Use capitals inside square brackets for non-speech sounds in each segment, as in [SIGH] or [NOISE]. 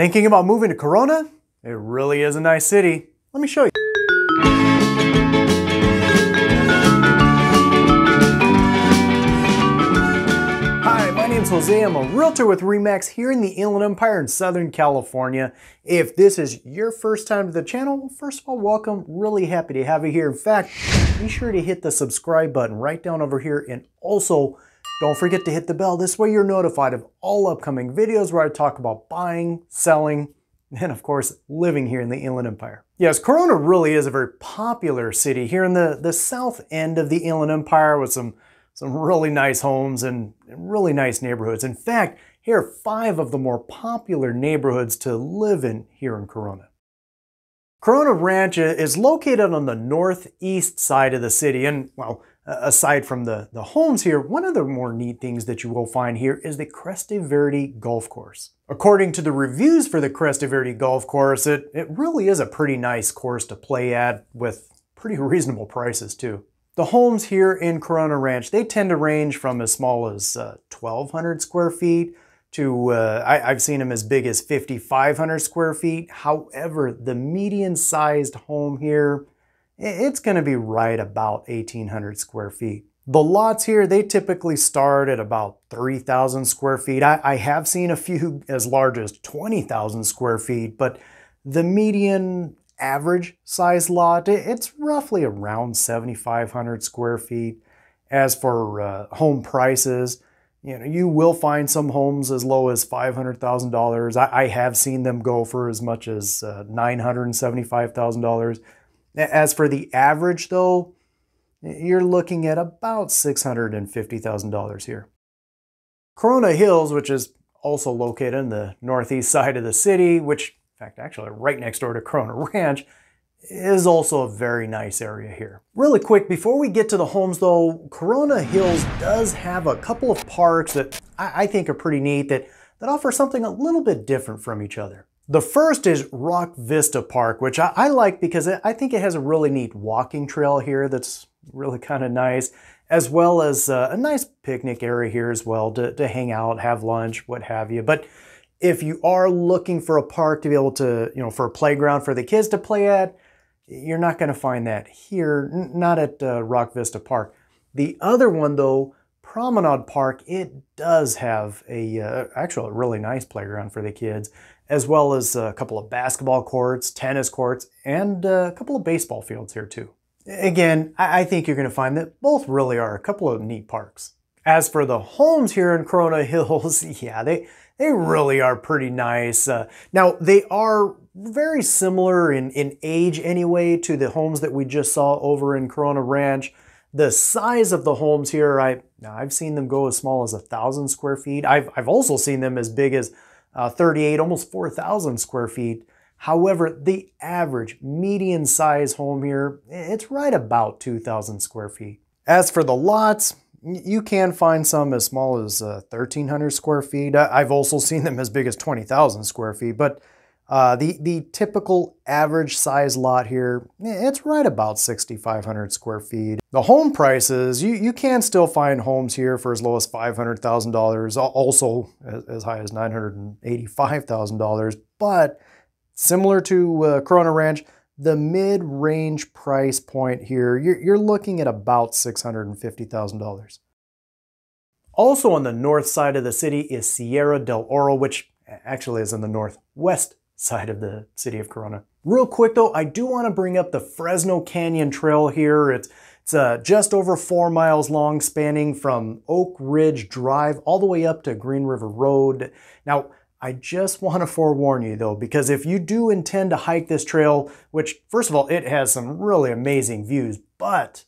Thinking about moving to Corona? It really is a nice city. Let me show you. Hi, my name's Jose. I'm a realtor with REMAX here in the Inland Empire in Southern California. If this is your first time to the channel, first of all, welcome. Really happy to have you here. In fact, be sure to hit the subscribe button right down over here and also don't forget to hit the bell. This way you're notified of all upcoming videos where I talk about buying, selling, and of course, living here in the Inland Empire. Yes, Corona really is a very popular city here in the, the south end of the Inland Empire with some, some really nice homes and really nice neighborhoods. In fact, here are five of the more popular neighborhoods to live in here in Corona. Corona Ranch is located on the northeast side of the city, and well, aside from the, the homes here, one of the more neat things that you will find here is the Cresta Verde Golf Course. According to the reviews for the Cresta Verde Golf Course, it, it really is a pretty nice course to play at with pretty [LAUGHS] reasonable prices too. The homes here in Corona Ranch, they tend to range from as small as uh, 1,200 square feet to, uh, I, have seen them as big as 5,500 square feet. However, the median sized home here it's going to be right about 1,800 square feet. The lots here, they typically start at about 3,000 square feet. I, I, have seen a few as large as 20,000 square feet, but the median average size lot, it, it's roughly around 7,500 square feet. As for uh, home prices, you know, you will find some homes as low as $500,000. I, I, have seen them go for as much as uh, $975,000. As for the average, though, you're looking at about $650,000 here. Corona Hills, which is also located on the northeast side of the city, which, in fact, actually right next door to Corona Ranch, is also a very nice area here. Really quick, before we get to the homes though, Corona Hills does have a couple of parks that I, I think are pretty neat that, that offer something a little bit different from each other. The first is Rock Vista Park, which I, I like because I think it has a really neat walking trail here that's really kind of nice, as well as uh, a nice picnic area here as well to, to hang out, have lunch, what have you. But if you are looking for a park to be able to, you know, for a playground for the kids to play at, you're not going to find that here, not at uh, Rock Vista Park. The other one, though, Promenade Park, it does have a uh, actually a really nice playground for the kids, as well as a couple of basketball courts, tennis courts, and a couple of baseball fields here too. Again, I think you're going to find that both really are a couple of neat parks. As for the homes here in Corona [LAUGHS] Hills, yeah, they, they really are pretty nice. Uh, now, they are very similar in, in age anyway to the homes that we just saw over in Corona Ranch. The size of the homes here, I, I've seen them go as small as a thousand square feet. I've, I've also seen them as big as uh, 38, almost 4,000 square feet. However, the average median size home here, it's right about 2,000 square feet. As for the lots, you can find some as small as uh, 1,300 square feet. I've also seen them as big as 20,000 square feet, but uh, the, the typical average size lot here, eh, it's right about 6,500 square feet. The home prices, you, you can still find homes here for as low as $500,000, also as, as, high as $985,000. But similar to uh, Corona Ranch, the mid-range price point here, you're, you're looking at about $650,000. Also on the north side of the city is Sierra del Oro, which actually is in the northwest side of the city of Corona. Real quick though, I do want to bring up the Fresno Canyon Trail here. It's it's uh, just over four miles long, spanning from Oak Ridge Drive all the way up to Green River Road. Now, I just want to forewarn you though, because if you do intend to hike this trail, which first of all, it has some really amazing views, but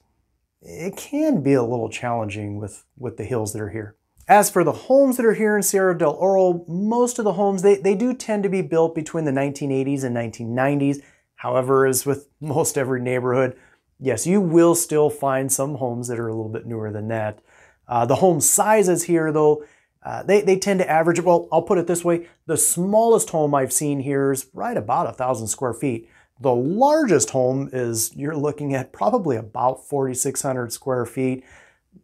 it can be a little challenging with, with the hills that are here. As for the homes that are here in Sierra del Oro, most of the homes, they, they do tend to be built between the 1980s and 1990s. However, as with [LAUGHS] most every neighborhood, yes, you will still find some homes that are a little bit newer than that. Uh, the home sizes here, though, uh, they, they tend to average, well, I'll put it this way, the smallest home I've seen here is right about a 1,000 square feet. The largest home is, you're looking at probably about 4,600 square feet.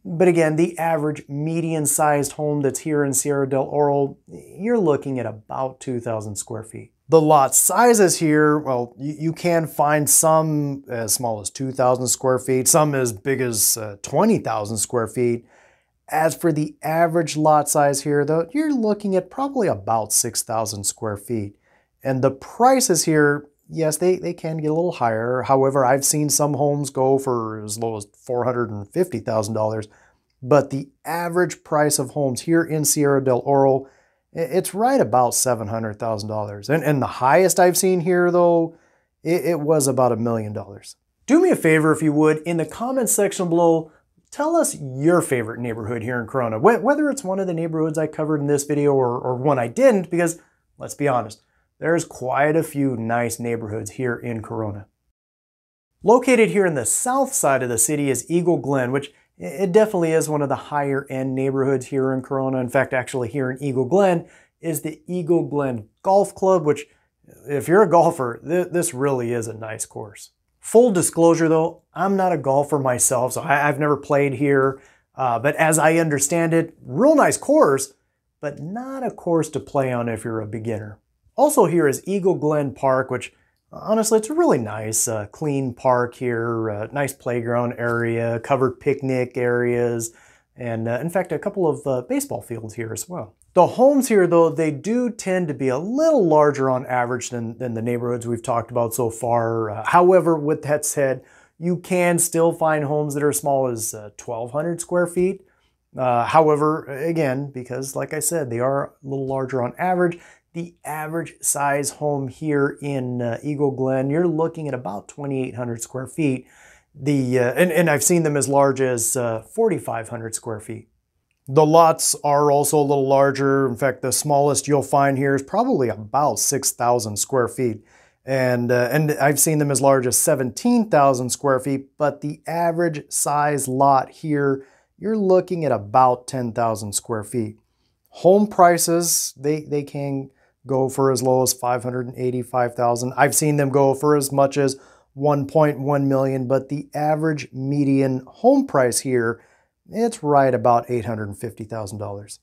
But again, the average median-sized home that's here in Sierra del Oro, you're looking at about 2,000 square feet. The lot sizes here, well, you, you, can find some as small as 2,000 square feet, some as big as uh, 20,000 square feet. As for the average lot size here, though, you're looking at probably about 6,000 square feet. And the prices here, yes, they, they can get a little higher. However, I've seen some homes go for as low as $450,000. But the average price of homes here in Sierra del Oro, it's right about $700,000. And, and the highest I've seen here, though, it, it was about a million dollars. Do me a favor, if you would, in the comments section below, tell us your favorite neighborhood here in Corona, whether it's one of the neighborhoods I covered in this video or, or one I didn't, because let's be honest, there's quite a few nice neighborhoods here in Corona. Located here in the south side of the city is Eagle Glen, which it definitely is one of the higher end neighborhoods here in Corona. In fact, actually here in Eagle Glen is the Eagle Glen Golf Club, which if you're a golfer, th this really is a nice course. Full disclosure though, I'm not a golfer myself, so I have never played here. Uh, but as I understand it, real nice course, but not a course to play on if you're a beginner. Also here is Eagle Glen Park, which honestly, it's a really nice, uh, clean park here, uh, nice playground area, covered picnic areas, and uh, in fact, a couple of uh, baseball fields here as well. The homes here, though, they do tend to be a little larger on average than, than the neighborhoods we've talked about so far. Uh, however, with that said, you can still find homes that are as small as 1,200 uh, square feet. Uh, however, again, because like I said, they are a little larger on average, the average size home here in uh, Eagle Glen, you're looking at about 2,800 square feet. The uh, and, and I've seen them as large as uh, 4,500 square feet. The lots are also a little larger. In fact, the smallest you'll find here is probably about 6,000 square feet. And, uh, and I've seen them as large as 17,000 square feet, but the average size lot here, you're looking at about 10,000 square feet. Home prices, they, they can go for as low as 585,000. I've seen them go for as much as 1.1 million, but the average median home price here, it's right about $850,000.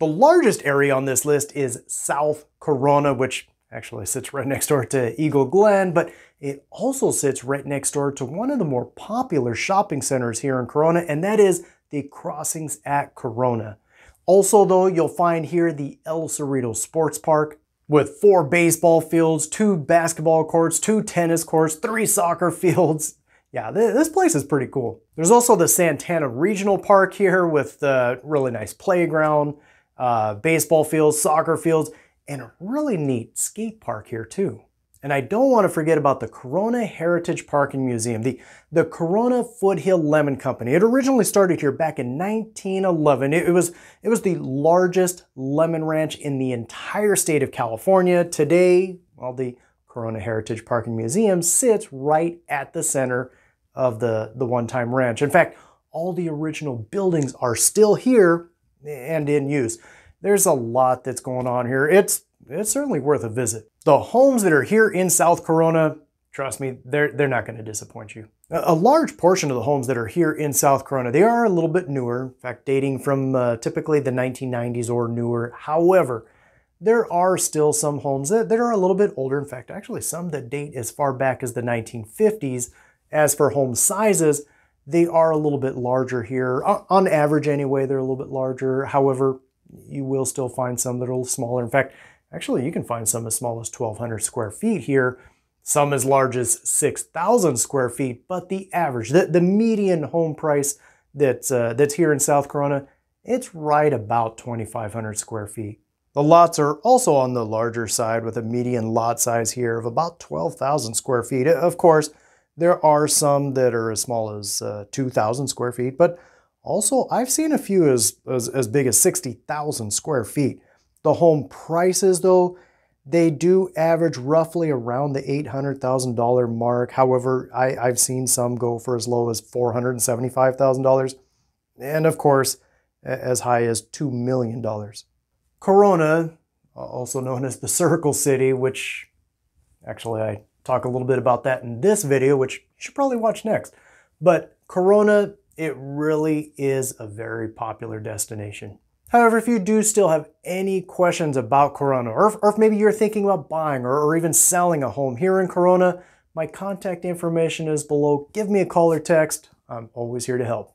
The largest area on this list is South Corona, which actually sits right next door to Eagle Glen, but it also sits right next door to one of the more popular shopping centers here in Corona, and that is the Crossings at Corona. Also though, you'll find here the El Cerrito Sports Park with four baseball fields, two basketball courts, two tennis courts, three soccer [LAUGHS] fields. Yeah, this place is pretty cool. There's also the Santana Regional Park here with the really nice playground, uh, baseball fields, soccer fields, and a really neat skate park here too. And I don't want to forget about the Corona Heritage Parking Museum, the, the Corona Foothill Lemon Company. It originally started here back in 1911. It, it, was, it was the largest lemon ranch in the entire state of California. Today, well, the Corona Heritage Parking Museum sits right at the center of the, the one-time ranch. In fact, all the original buildings are still here and in use. There's a lot that's going on here. It's, it's certainly worth a visit. The homes that are here in South Corona, trust me, they're, they're not going to disappoint you. A large portion of the homes that are here in South Corona, they are a little bit newer, in fact, dating from uh, typically the 1990s or newer. However, there are still some homes that, that are a little bit older. In fact, actually some that date as far back as the 1950s. As for home sizes, they are a little bit larger here. On average anyway, they're a little bit larger. However, you will still find some that are a little smaller. In fact, Actually, you can find some as small as 1,200 square feet here, some as large as 6,000 square feet, but the average, the, the median home price that's, uh, that's here in South Corona, it's right about 2,500 square feet. The lots are also on the larger side with a median lot size here of about 12,000 square feet. Of course, there are some that are as small as uh, 2,000 square feet, but also I've seen a few as, as, as big as 60,000 square feet. The home prices though, they do average roughly around the $800,000 mark. However, I, have seen some go for as low as $475,000 and of course, as high as $2 million. Corona, also known as the Circle City, which actually I talk a little bit about that in this video, which you should probably watch next. But Corona, it really is a very popular destination. However, if you do still have any questions about Corona, or if, or if maybe you're thinking about buying or, or even selling a home here in Corona, my contact information is below. Give me a call or text. I'm always here to help.